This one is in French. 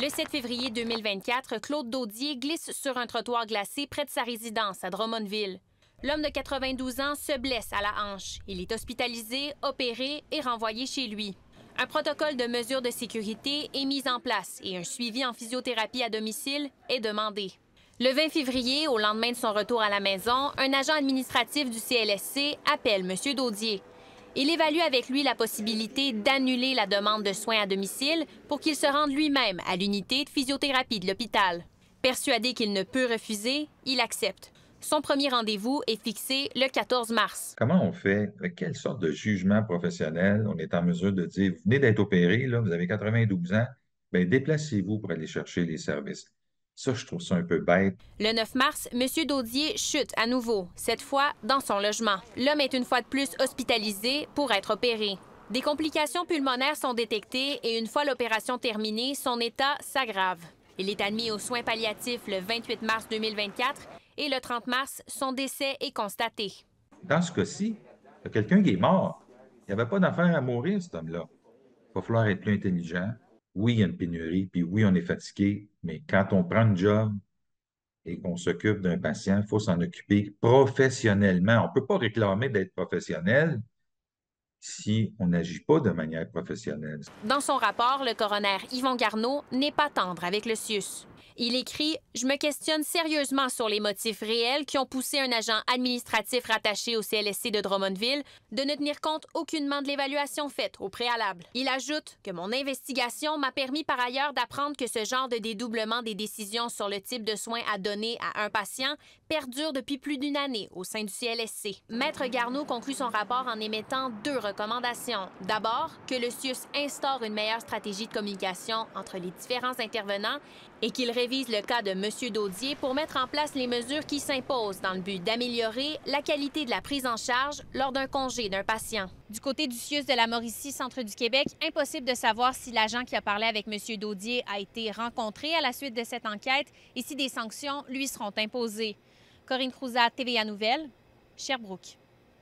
Le 7 février 2024, Claude Daudier glisse sur un trottoir glacé près de sa résidence à Drummondville. L'homme de 92 ans se blesse à la hanche. Il est hospitalisé, opéré et renvoyé chez lui. Un protocole de mesures de sécurité est mis en place et un suivi en physiothérapie à domicile est demandé. Le 20 février, au lendemain de son retour à la maison, un agent administratif du CLSC appelle M. Daudier. Il évalue avec lui la possibilité d'annuler la demande de soins à domicile pour qu'il se rende lui-même à l'unité de physiothérapie de l'hôpital. Persuadé qu'il ne peut refuser, il accepte. Son premier rendez-vous est fixé le 14 mars. Comment on fait? Quelle sorte de jugement professionnel on est en mesure de dire, vous venez d'être opéré, là, vous avez 92 ans, bien déplacez-vous pour aller chercher les services. Ça, je trouve ça un peu bête. Le 9 mars, M. Daudier chute à nouveau, cette fois dans son logement. L'homme est une fois de plus hospitalisé pour être opéré. Des complications pulmonaires sont détectées et une fois l'opération terminée, son état s'aggrave. Il est admis aux soins palliatifs le 28 mars 2024 et le 30 mars, son décès est constaté. Dans ce cas-ci, quelqu'un qui est mort. Il n'y avait pas d'affaire à mourir, cet homme-là. Il va falloir être plus intelligent, oui, il y a une pénurie, puis oui, on est fatigué, mais quand on prend un job et qu'on s'occupe d'un patient, il faut s'en occuper professionnellement. On ne peut pas réclamer d'être professionnel si on n'agit pas de manière professionnelle. Dans son rapport, le coroner Yvon Garneau n'est pas tendre avec le CIUS. Il écrit Je me questionne sérieusement sur les motifs réels qui ont poussé un agent administratif rattaché au CLSC de Drummondville de ne tenir compte aucunement de l'évaluation faite au préalable. Il ajoute que mon investigation m'a permis par ailleurs d'apprendre que ce genre de dédoublement des décisions sur le type de soins à donner à un patient perdure depuis plus d'une année au sein du CLSC. Maître Garneau conclut son rapport en émettant deux recommandations. D'abord, que le CIUS instaure une meilleure stratégie de communication entre les différents intervenants et qu'il révise le cas de M. Daudier pour mettre en place les mesures qui s'imposent dans le but d'améliorer la qualité de la prise en charge lors d'un congé d'un patient. Du côté du CIUS de la Mauricie, Centre du Québec, impossible de savoir si l'agent qui a parlé avec M. Daudier a été rencontré à la suite de cette enquête et si des sanctions lui seront imposées. Corinne Crouzat, TVA Nouvelle, Sherbrooke.